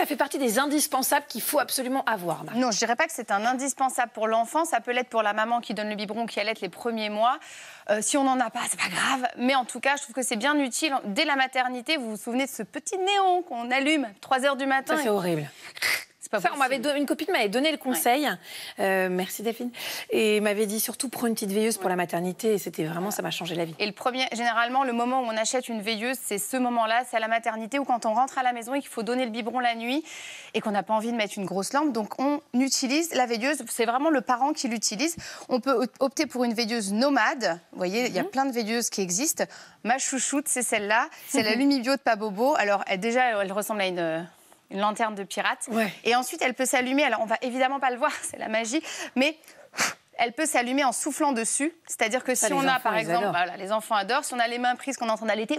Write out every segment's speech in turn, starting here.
Ça fait partie des indispensables qu'il faut absolument avoir. Non, je dirais pas que c'est un indispensable pour l'enfant. Ça peut l'être pour la maman qui donne le biberon, qui allait les premiers mois. Euh, si on n'en a pas, c'est pas grave. Mais en tout cas, je trouve que c'est bien utile. Dès la maternité, vous vous souvenez de ce petit néon qu'on allume 3 heures du matin. c'est horrible ça, on m'avait une copine m'avait donné le conseil. Euh, merci Delphine. Et m'avait dit surtout prends une petite veilleuse pour la maternité. Et c'était vraiment ça m'a changé la vie. Et le premier, généralement, le moment où on achète une veilleuse, c'est ce moment-là, c'est à la maternité ou quand on rentre à la maison et qu'il faut donner le biberon la nuit et qu'on n'a pas envie de mettre une grosse lampe. Donc on utilise la veilleuse. C'est vraiment le parent qui l'utilise. On peut opter pour une veilleuse nomade. Vous voyez, il y a mhm. plein de veilleuses qui existent. Ma chouchoute, c'est celle-là. C'est la Lumibio de Pabobo. Alors elle, déjà, elle ressemble à une euh, une lanterne de pirate. Et ensuite, elle peut s'allumer. Alors, on va évidemment pas le voir, c'est la magie, mais elle peut s'allumer en soufflant dessus. C'est-à-dire que si on a, par exemple, voilà, les enfants adorent, si on a les mains prises, qu'on est en train d'allaiter,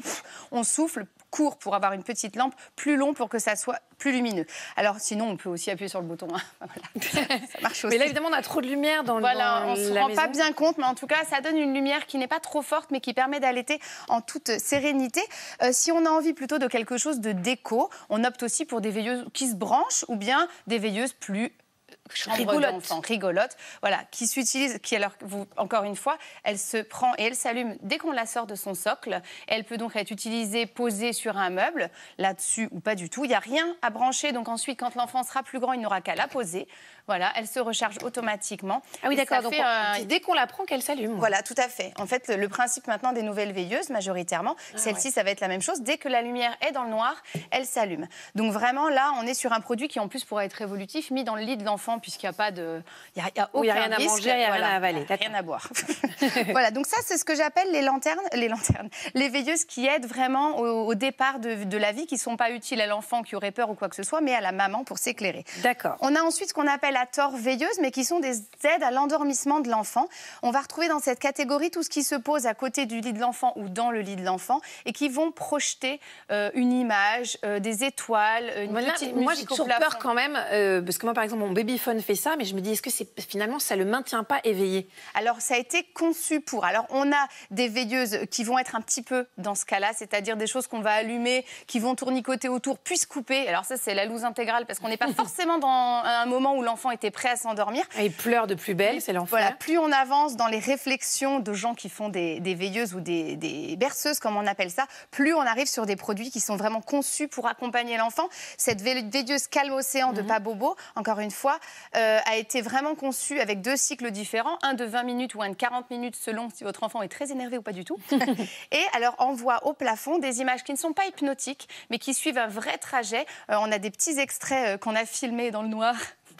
on souffle court pour avoir une petite lampe, plus long pour que ça soit plus lumineux. Alors sinon, on peut aussi appuyer sur le bouton. ça marche aussi. Mais là, évidemment, on a trop de lumière dans le Voilà, on se rend pas bien compte, mais en tout cas, ça donne une lumière qui n'est pas trop forte, mais qui permet d'allaiter en toute sérénité. Euh, si on a envie plutôt de quelque chose de déco, on opte aussi pour des veilleuses qui se branchent ou bien des veilleuses plus rigolote. rigolote, voilà, qui s'utilise, qui alors vous, encore une fois, elle se prend et elle s'allume dès qu'on la sort de son socle. Elle peut donc être utilisée posée sur un meuble, là-dessus ou pas du tout. Il n'y a rien à brancher, donc ensuite, quand l'enfant sera plus grand, il n'aura qu'à la poser. Voilà, elle se recharge automatiquement. Ah oui, d'accord. Donc, dès qu'on la prend, qu'elle s'allume. Voilà, tout à fait. En fait, le principe maintenant des nouvelles veilleuses, majoritairement, ah celle-ci, ça va être la même chose. Dès que la lumière est dans le noir, elle s'allume. Donc, vraiment, là, on est sur un produit qui, en plus, pourrait être évolutif, mis dans le lit de l'enfant puisqu'il n'y a pas de. Il a, a rien à manger, il n'y a rien à avaler. rien à boire. voilà, donc ça, c'est ce que j'appelle les lanternes, les lanternes, les veilleuses qui aident vraiment au, départ de, la vie, qui ne sont pas utiles à l'enfant qui aurait peur ou quoi que ce soit, mais à la maman pour s'éclairer. D'accord. On a ensuite ce qu'on appelle à tort veilleuses, mais qui sont des aides à l'endormissement de l'enfant. On va retrouver dans cette catégorie tout ce qui se pose à côté du lit de l'enfant ou dans le lit de l'enfant et qui vont projeter euh, une image, euh, des étoiles, une voilà, Moi, j'ai toujours peur quand même, euh, parce que moi, par exemple, mon baby fait ça, mais je me dis, est-ce que finalement, ça ne le maintient pas éveillé Alors, ça a été conçu pour. Alors, on a des veilleuses qui vont être un petit peu dans ce cas-là, c'est-à-dire des choses qu'on va allumer, qui vont tournicoter autour, puis se couper. Alors, ça, c'est la loose intégrale, parce qu'on n'est pas forcément dans un moment où l'enfant était prêt à s'endormir. Et il pleure de plus belle, c'est l'enfant. plus on avance dans les réflexions de gens qui font des, veilleuses ou des, berceuses, comme on appelle ça, plus on arrive sur des produits qui sont vraiment conçus pour accompagner l'enfant. Cette veilleuse calme océan de mhm. encore une fois, euh, a été vraiment conçu avec deux cycles différents, un de 20 minutes ou un de 40 minutes selon si votre enfant est très énervé ou pas du tout. et alors on voit au plafond des images qui ne sont pas hypnotiques, mais qui suivent un vrai trajet. Euh, on a des petits extraits euh, qu'on a filmés dans le noir.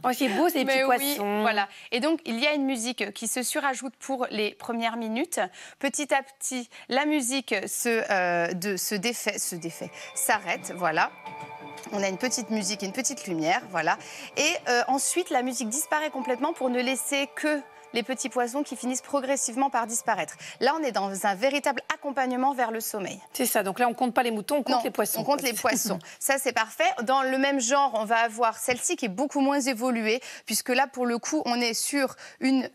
Oh, c'est beau, c'est petits poissons. Voilà. Et donc, il y a une musique qui se surajoute pour les premières minutes. Petit à petit, la musique se, de, se défait, se défait, s'arrête, voilà. On a une petite musique, une petite lumière, voilà. Et euh, ensuite, la musique disparaît complètement pour ne laisser que les petits poissons qui finissent progressivement par disparaître. Là, on est dans un véritable accompagnement vers le sommeil. C'est ça, donc là, on compte pas les moutons, on compte les poissons. On compte les poissons. Ça, c'est parfait. Dans le même genre, on va avoir celle-ci qui est beaucoup moins évoluée, puisque là, pour le coup, on est sur une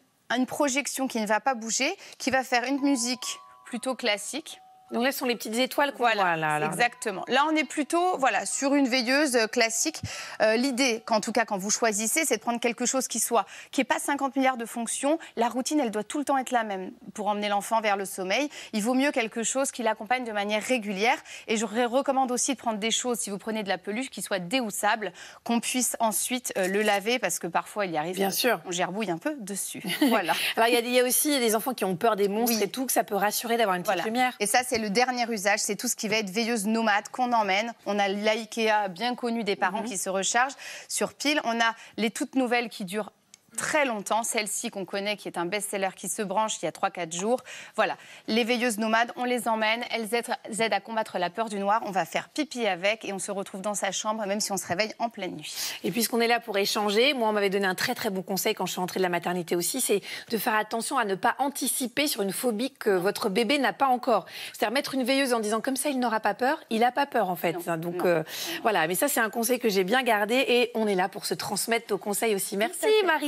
projection qui ne va pas bouger, qui va faire une musique plutôt classique donc là, ce sont les petites étoiles quoi. voilà, Exactement. Là, on est plutôt voilà, sur une veilleuse euh, classique. Euh, l'idée, en tout cas, quand vous choisissez, c'est de prendre quelque chose qui soit, qui n'ait pas 50 milliards de fonctions. La routine, elle doit tout le temps être la même pour emmener l'enfant vers le sommeil. Il vaut mieux quelque chose qui l'accompagne de manière régulière. Et je recommande aussi de prendre des choses, si vous prenez de la peluche, qui soit déhoussable, qu'on puisse ensuite euh, le laver, parce que parfois, il y arrive. Bien sûr. On gerbouille un peu dessus. voilà. Alors, il y, a aussi des enfants qui ont peur des monstres et tout, que ça peut rassurer d'avoir une petite lumière. Et ça, c'est c'est le dernier usage, c'est tout ce qui va être veilleuse nomade qu'on emmène. On a l'IKEA bien connue des parents mhm. qui se rechargent sur pile. On a les toutes nouvelles qui durent très longtemps. Celle-ci qu'on connaît, qui est un best-seller qui se branche il y a 3-4 jours. Voilà, les veilleuses nomades, on les emmène, elles aident à combattre la peur du noir. On va faire pipi avec et on se retrouve dans sa chambre, même si on se réveille en pleine nuit. Et puisqu'on est là pour échanger, moi, on m'avait donné un très très bon conseil quand je suis rentrée de la maternité aussi, c'est de faire attention à ne pas anticiper sur une phobie que votre bébé n'a pas encore. C'est-à-dire mettre une veilleuse en disant comme ça, il n'aura pas peur. Il n'a pas peur en fait. Donc euh, voilà, mais ça c'est un conseil que j'ai bien gardé et on est là pour se transmettre nos conseils aussi. Merci Marie.